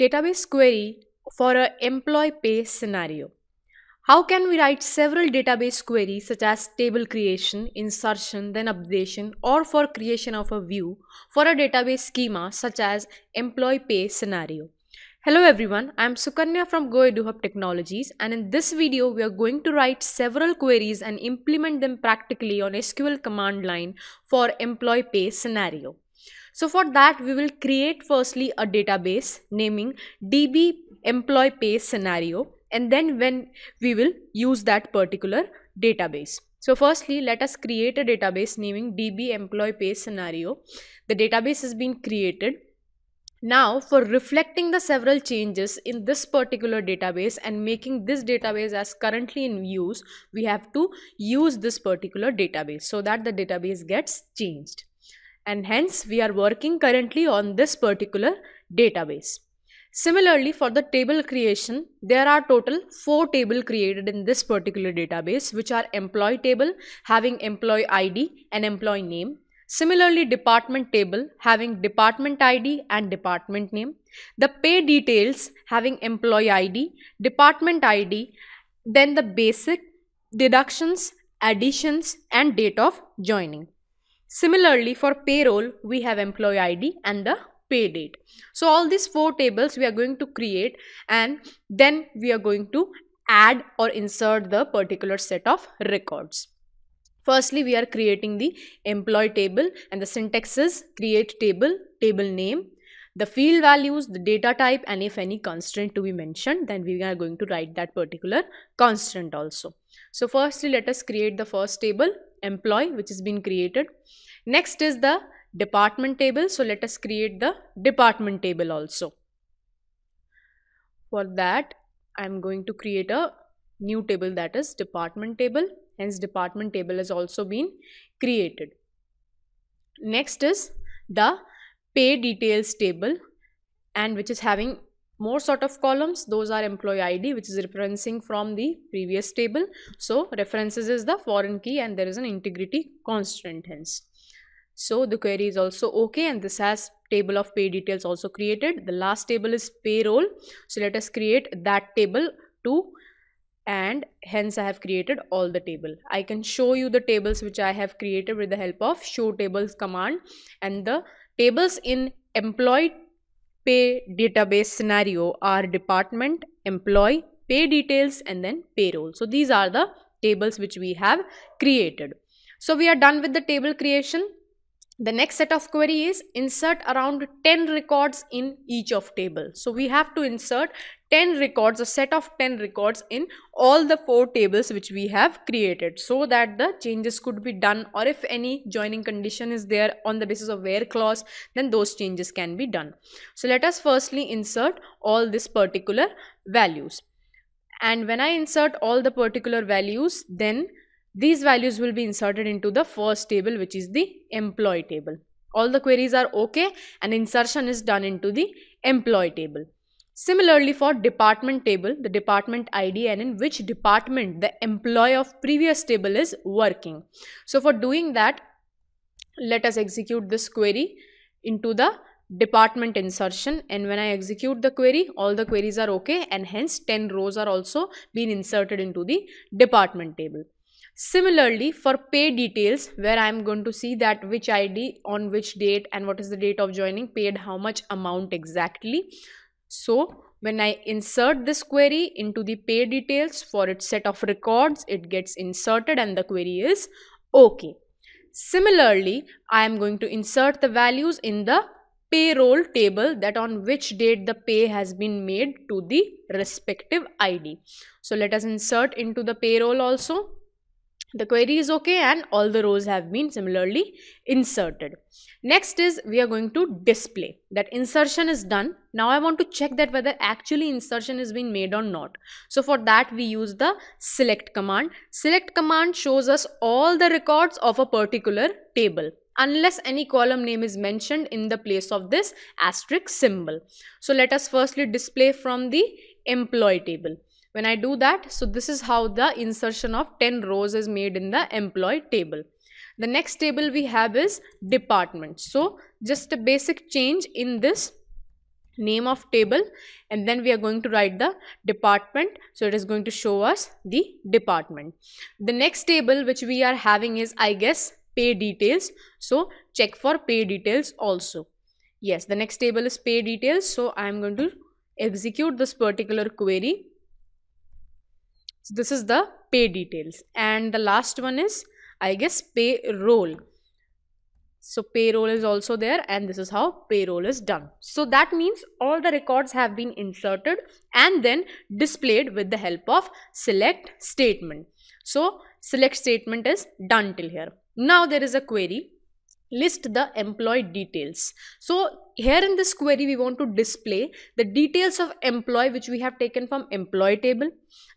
database query for a employee pay scenario. How can we write several database queries such as table creation, insertion, then updation or for creation of a view for a database schema such as employee pay scenario. Hello everyone, I am Sukanya from GoEduHub Technologies and in this video we are going to write several queries and implement them practically on SQL command line for employee pay scenario. So for that, we will create firstly a database naming DB employee pay scenario and then when we will use that particular database. So firstly, let us create a database naming DB employee pay scenario. The database has been created. Now for reflecting the several changes in this particular database and making this database as currently in use, we have to use this particular database so that the database gets changed and hence we are working currently on this particular database. Similarly, for the table creation, there are total four table created in this particular database, which are employee table having employee ID and employee name. Similarly, department table having department ID and department name. The pay details having employee ID, department ID, then the basic, deductions, additions and date of joining. Similarly, for payroll, we have employee ID and the pay date. So all these four tables we are going to create and then we are going to add or insert the particular set of records. Firstly, we are creating the employee table and the syntax is create table, table name, the field values, the data type and if any constraint to be mentioned then we are going to write that particular constant also. So firstly let us create the first table employee which has been created. Next is the department table. So let us create the department table also. For that, I'm going to create a new table that is department table. Hence department table has also been created. Next is the pay details table and which is having more sort of columns those are employee id which is referencing from the previous table so references is the foreign key and there is an integrity constant hence so the query is also okay and this has table of pay details also created the last table is payroll so let us create that table too and hence i have created all the table i can show you the tables which i have created with the help of show tables command and the tables in employee pay database scenario are department, employee, pay details and then payroll. So these are the tables which we have created. So we are done with the table creation. The next set of query is insert around 10 records in each of table. So we have to insert 10 records, a set of 10 records in all the four tables which we have created so that the changes could be done or if any joining condition is there on the basis of where clause then those changes can be done. So let us firstly insert all these particular values and when I insert all the particular values then these values will be inserted into the first table which is the employee table. All the queries are okay and insertion is done into the employee table. Similarly for department table, the department ID and in which department the employee of previous table is working. So for doing that, let us execute this query into the department insertion and when I execute the query all the queries are okay and hence 10 rows are also being inserted into the department table. Similarly for pay details where I am going to see that which ID on which date and what is the date of joining paid how much amount exactly. So when I insert this query into the pay details for its set of records, it gets inserted and the query is okay. Similarly, I am going to insert the values in the payroll table that on which date the pay has been made to the respective ID. So let us insert into the payroll also the query is okay and all the rows have been similarly inserted. Next is we are going to display that insertion is done. Now I want to check that whether actually insertion is being made or not. So for that we use the select command. Select command shows us all the records of a particular table unless any column name is mentioned in the place of this asterisk symbol. So let us firstly display from the employee table. When I do that, so this is how the insertion of 10 rows is made in the employee table. The next table we have is department. So just a basic change in this name of table and then we are going to write the department so it is going to show us the department the next table which we are having is i guess pay details so check for pay details also yes the next table is pay details so i am going to execute this particular query so this is the pay details. And the last one is, I guess, payroll. So payroll is also there and this is how payroll is done. So that means all the records have been inserted and then displayed with the help of select statement. So select statement is done till here. Now there is a query list the employee details. So here in this query we want to display the details of employee which we have taken from employee table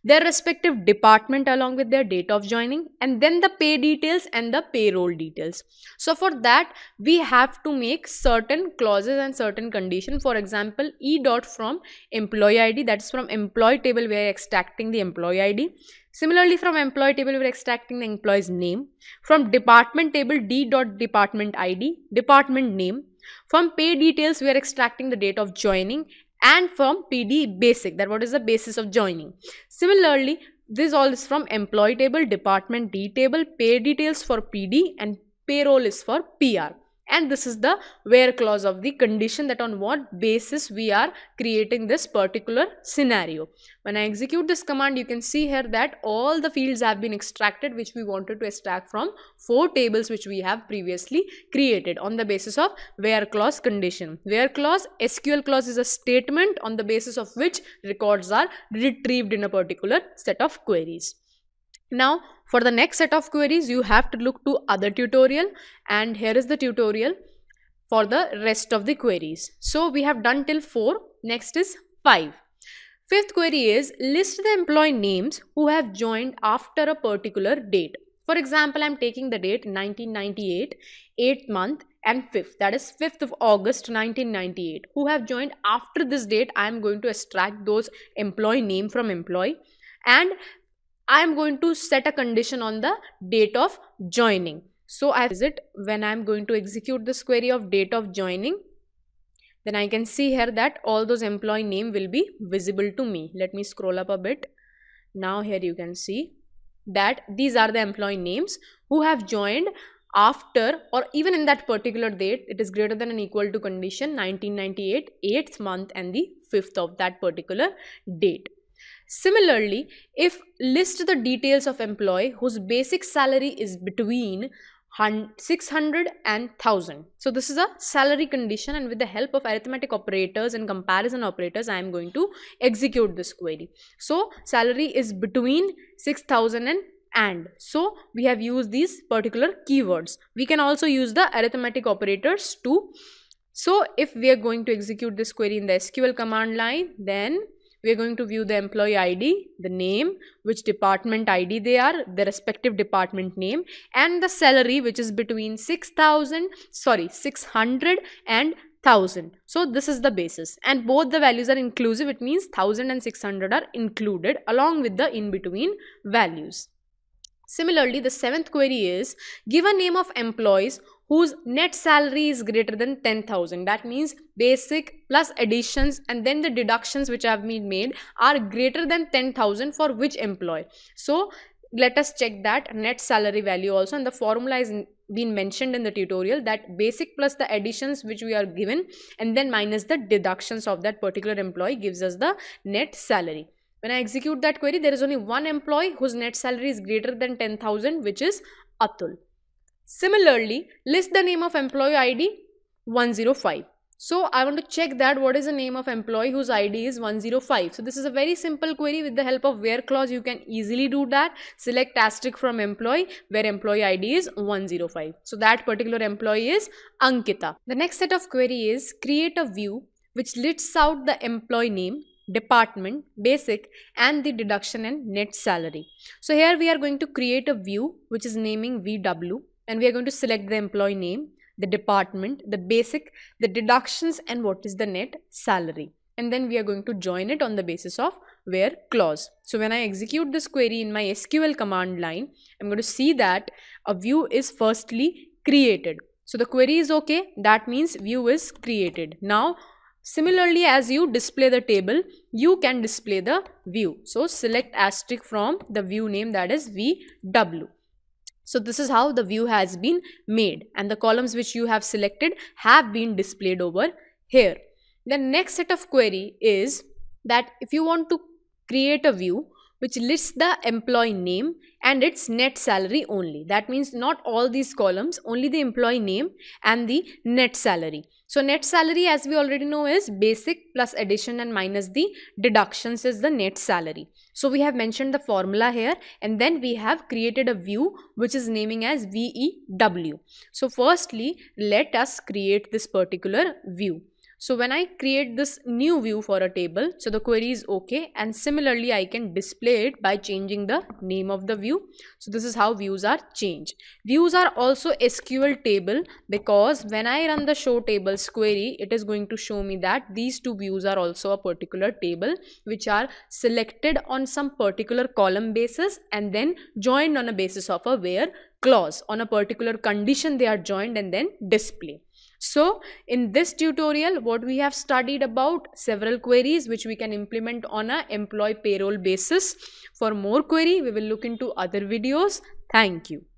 their respective department along with their date of joining and then the pay details and the payroll details so for that we have to make certain clauses and certain condition for example e dot from employee id that's from employee table we are extracting the employee id Similarly, from employee table, we're extracting the employee's name. From department table, d dot department id, department name. From pay details, we are extracting the date of joining and from PD basic, that what is the basis of joining. Similarly, this all is from employee table, department D table, pay details for PD and payroll is for PR and this is the where clause of the condition that on what basis we are creating this particular scenario. When I execute this command you can see here that all the fields have been extracted which we wanted to extract from four tables which we have previously created on the basis of where clause condition. Where clause SQL clause is a statement on the basis of which records are retrieved in a particular set of queries. Now for the next set of queries you have to look to other tutorial and here is the tutorial for the rest of the queries. So we have done till 4, next is 5. Fifth query is list the employee names who have joined after a particular date. For example, I'm taking the date 1998, 8th month and 5th. That is 5th of August 1998. Who have joined after this date, I'm going to extract those employee name from employee. And I am going to set a condition on the date of joining. So I visit when I am going to execute this query of date of joining. Then I can see here that all those employee name will be visible to me. Let me scroll up a bit. Now here you can see that these are the employee names who have joined after or even in that particular date it is greater than and equal to condition 1998 8th month and the 5th of that particular date Similarly, if list the details of employee whose basic salary is between 600 and 1000. So this is a salary condition and with the help of arithmetic operators and comparison operators, I am going to execute this query. So salary is between 6000 and and. So we have used these particular keywords. We can also use the arithmetic operators too. So if we are going to execute this query in the SQL command line, then we are going to view the employee ID, the name, which department ID they are, the respective department name and the salary which is between 6000, sorry 600 and 1000. So this is the basis and both the values are inclusive. It means 1000 and 600 are included along with the in-between values. Similarly, the seventh query is give a name of employees whose net salary is greater than 10,000. That means basic plus additions and then the deductions which have been made are greater than 10,000 for which employee. So let us check that net salary value also and the formula is been mentioned in the tutorial that basic plus the additions which we are given and then minus the deductions of that particular employee gives us the net salary. When I execute that query, there is only one employee whose net salary is greater than 10,000 which is Atul. Similarly, list the name of employee ID 105. So I want to check that what is the name of employee whose ID is 105. So this is a very simple query with the help of where clause you can easily do that. Select asterisk from employee where employee ID is 105. So that particular employee is Ankita. The next set of query is create a view which lists out the employee name, department, basic and the deduction and net salary. So here we are going to create a view which is naming VW and we are going to select the employee name, the department, the basic, the deductions and what is the net salary. And then we are going to join it on the basis of where clause. So when I execute this query in my SQL command line, I'm going to see that a view is firstly created. So the query is okay. That means view is created. Now, similarly, as you display the table, you can display the view. So select asterisk from the view name that is VW. So this is how the view has been made and the columns which you have selected have been displayed over here. The next set of query is that if you want to create a view which lists the employee name and its net salary only. That means not all these columns, only the employee name and the net salary. So net salary as we already know is basic plus addition and minus the deductions is the net salary. So we have mentioned the formula here and then we have created a view which is naming as VEW. So firstly let us create this particular view. So when I create this new view for a table, so the query is okay. And similarly, I can display it by changing the name of the view. So this is how views are changed. Views are also SQL table because when I run the show tables query, it is going to show me that these two views are also a particular table which are selected on some particular column basis and then joined on a basis of a where clause on a particular condition they are joined and then display. So in this tutorial, what we have studied about several queries which we can implement on a employee payroll basis. For more query, we will look into other videos. Thank you.